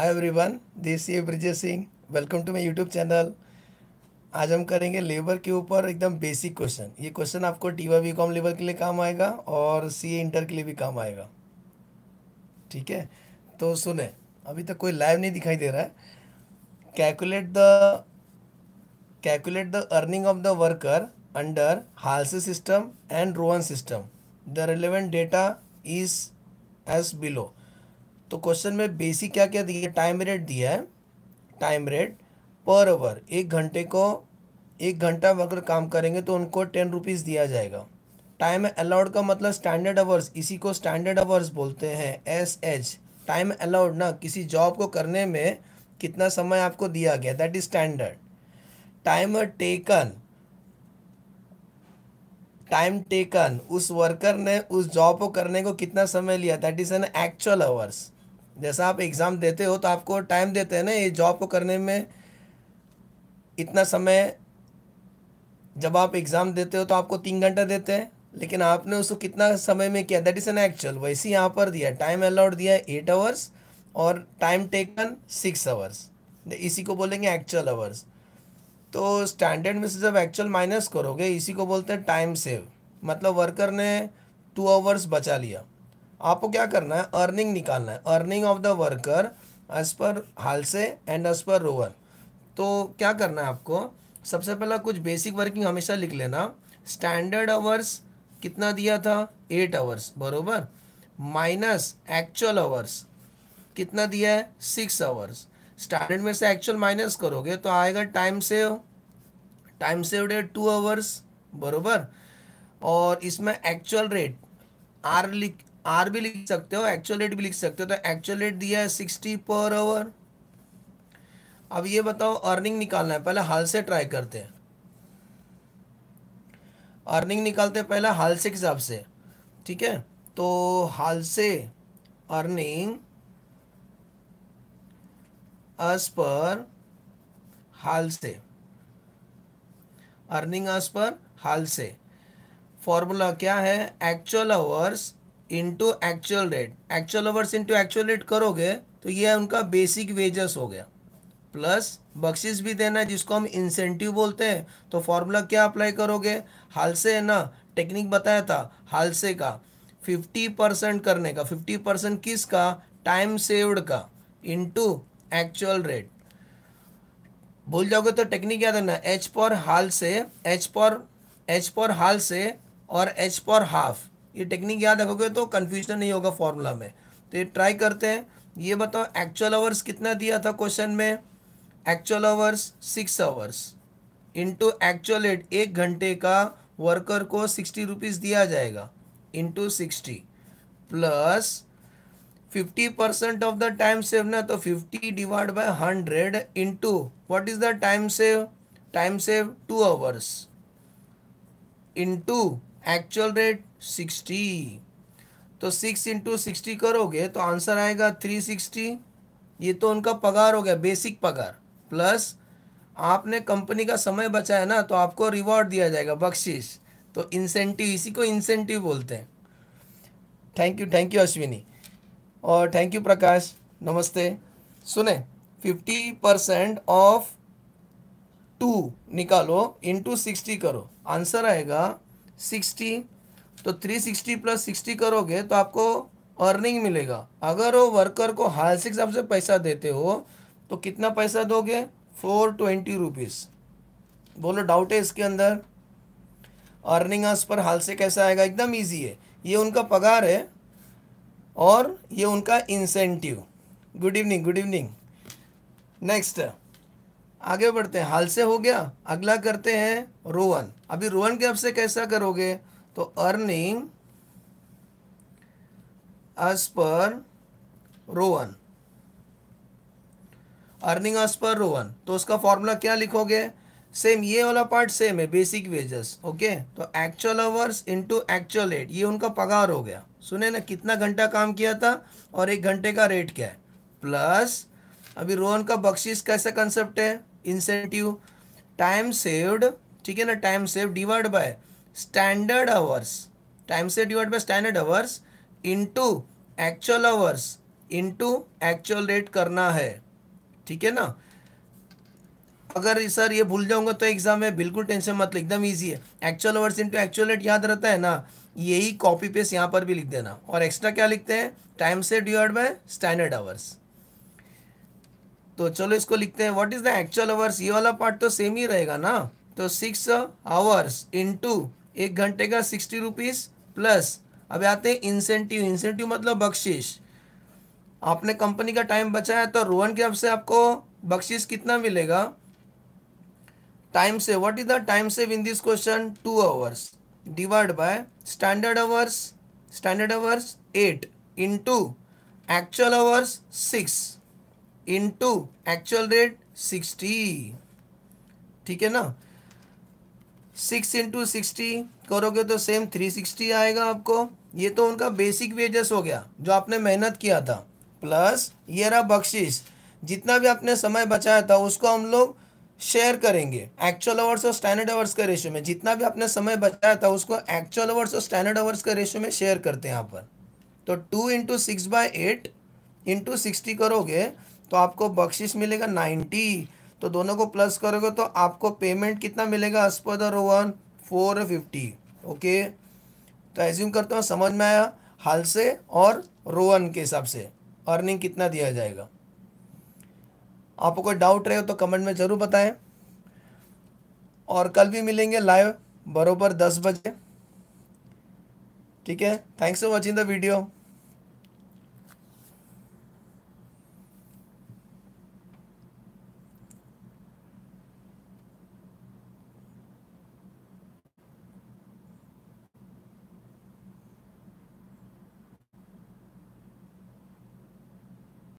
hi everyone this ये Brijesh Singh welcome to my YouTube channel आज हम करेंगे लेबर के ऊपर एकदम बेसिक क्वेश्चन ये क्वेश्चन आपको टीवा बी कॉम लेबर के लिए काम आएगा और सी ए इंटर के लिए भी काम आएगा ठीक है तो सुने अभी तक कोई लाइव नहीं दिखाई दे रहा है calculate the calculate the earning of the worker under Halsey system and Rowan system the relevant data is as below तो क्वेश्चन में बेसिक क्या क्या दिया टाइम रेट दिया है टाइम रेट पर आवर एक घंटे को एक घंटा अगर काम करेंगे तो उनको टेन रुपीज़ दिया जाएगा टाइम अलाउड का मतलब स्टैंडर्ड आवर्स इसी को स्टैंडर्ड आवर्स बोलते हैं एस एच टाइम अलाउड ना किसी जॉब को करने में कितना समय आपको दिया गया that is standard time taken time taken उस वर्कर ने उस जॉब को करने को कितना समय लिया that is an actual hours जैसा आप एग्ज़ाम देते हो तो आपको टाइम देते हैं ना ये जॉब को करने में इतना समय जब आप एग्ज़ाम देते हो तो आपको तीन घंटा देते हैं लेकिन आपने उसको कितना समय में किया दैट इज़ एन एक्चुअल वैसे यहाँ पर दिया टाइम अलाउड दिया एट आवर्स और टाइम टेकन सिक्स आवर्स इसी को बोलेंगे एक्चुअल आवर्स तो स्टैंडर्ड में से जब एक्चुअल माइनस करोगे इसी को बोलते हैं टाइम सेव मतलब वर्कर ने टू आवर्स बचा लिया आपको क्या करना है अर्निंग निकालना है earning of the worker as per Halsey and as per Rowan तो क्या करना है आपको सबसे पहला कुछ बेसिक वर्किंग हमेशा लिख लेना स्टैंडर्ड आवर्स कितना दिया था एट आवर्स बरोबर माइनस एक्चुअल आवर्स कितना दिया है सिक्स आवर्स स्टैंडर्ड में से एक्चुअल माइनस करोगे तो आएगा टाइम सेव टाइम सेव है टू आवर्स बरोबर और इसमें एक्चुअल रेट आर लिख आर भी लिख सकते हो एक्चुअल रेट भी लिख सकते हो तो एक्चुअल रेट दिया है सिक्सटी पर आवर अब ये बताओ अर्निंग निकालना है पहले हाल से ट्राई करते हैं अर्निंग निकालते हैं पहले हाल से हिसाब से ठीक है तो हाल से अर्निंग अस पर हाल से अर्निंग अस पर हाल से फॉर्मूला क्या है actual hours into actual rate actual hours into actual rate करोगे तो ये उनका बेसिक वेजेस हो गया प्लस बक्सिस भी देना है जिसको हम इंसेंटिव बोलते हैं तो फॉर्मूला क्या अप्लाई करोगे हाल से है ना टेक्निक बताया था हाल से का फिफ्टी परसेंट करने का फिफ्टी परसेंट किस का टाइम सेव्ड का इंटू एक्चुअल रेट भूल जाओगे तो टेक्निक याद रखना एच पर हाल से एच पर एच पर हाल से और एच पर हाफ ये टेक्निक याद रखोगे तो कन्फ्यूजन नहीं होगा फॉर्मूला में तो ये ट्राई करते हैं ये बताओ एक्चुअल आवर्स कितना दिया था क्वेश्चन में actual hours six hours into actual eight एक घंटे का वर्कर को सिक्सटी रुपीज़ दिया जाएगा into sixty plus fifty percent of the time save ना तो fifty divide by hundred into what is the time save time save two hours into actual rate sixty तो six into sixty करोगे तो answer आएगा three sixty ये तो उनका पगार हो गया बेसिक पगार प्लस आपने कंपनी का समय बचाया ना तो आपको रिवॉर्ड दिया जाएगा बख्शिश तो इंसेंटिव इसी को इंसेंटिव बोलते हैं thank you thank you Ashwini और थैंक यू प्रकाश नमस्ते सुने फिफ्टी परसेंट ऑफ टू निकालो इंटू सिक्सटी करो आंसर आएगा सिक्सटी तो थ्री सिक्सटी प्लस सिक्सटी करोगे तो आपको अर्निंग मिलेगा अगर वो वर्कर को हाल से हिसाब से पैसा देते हो तो कितना पैसा दोगे फोर ट्वेंटी रुपीज़ बोलो डाउट है इसके अंदर अर्निंग आज पर हाल से कैसा आएगा एकदम इजी है ये उनका पगार है और ये उनका incentive good evening good evening next आगे बढ़ते हैं हाल से हो गया अगला करते हैं रोवन अभी रोवन के अब से कैसा करोगे तो earning as per Rowan earning as per Rowan तो उसका फॉर्मूला क्या लिखोगे सेम ये वाला पार्ट सेम है बेसिक वेजेस ओके तो actual hours into actual rate ये उनका पगार हो गया सुने ना कितना घंटा काम किया था और एक घंटे का रेट क्या है प्लस अभी रोहन का बख्शीश कैसा कंसेप्ट है इंसेंटिव टाइम सेव्ड ठीक है ना time save divide by standard hours time save divide by standard hours into actual hours into actual rate करना है ठीक है ना अगर सर ये भूल जाऊंगा तो एग्जाम में बिल्कुल टेंशन मत लो एकदम ईजी है actual hours into actual rate याद रहता है ना यही कॉपी पेस्ट यहाँ पर भी लिख देना और एक्स्ट्रा क्या लिखते हैं time save divide by standard hours तो चलो इसको लिखते हैं what is the actual hours ये वाला पार्ट तो सेम ही रहेगा ना तो सिक्स आवर्स इंटू एक घंटे का सिक्सटी रुपीज प्लस अब आते हैं इंसेंटिव इंसेंटिव मतलब बख्शिश आपने कंपनी का टाइम बचाया तो रोहन की तरफ से आपको बख्शिश कितना मिलेगा टाइम से what is the time save in this question two hours divide by standard hours standard hours eight into actual hours six into actual rate sixty ठीक है ना सिक्स इंटू सिक्सटी करोगे तो सेम थ्री सिक्सटी आएगा आपको ये तो उनका बेसिक वेजेस हो गया जो आपने मेहनत किया था प्लस ये रहा बख्शिश जितना भी आपने समय बचाया था उसको हम लोग शेयर करेंगे एक्चुअल अवर्स और स्टैंडर्ड अवर्स के रेशियो में जितना भी आपने समय बचाया था उसको एक्चुअल अवर्स और स्टैंडर्ड अवर्स के रेशियो में शेयर करते हैं यहाँ पर तो two into six by eight into sixty करोगे तो आपको बख्शिश मिलेगा नाइन्टी तो दोनों को प्लस करोगे तो आपको पेमेंट कितना मिलेगा as per the Rowan four fifty okay तो एज्यूम करते हैं समझ में आया हाल से और रोवन के हिसाब से अर्निंग कितना दिया जाएगा आपको कोई डाउट रहे हो तो कमेंट में ज़रूर बताएं और कल भी मिलेंगे लाइव बरोबर दस बजे ठीक है thanks for watching the video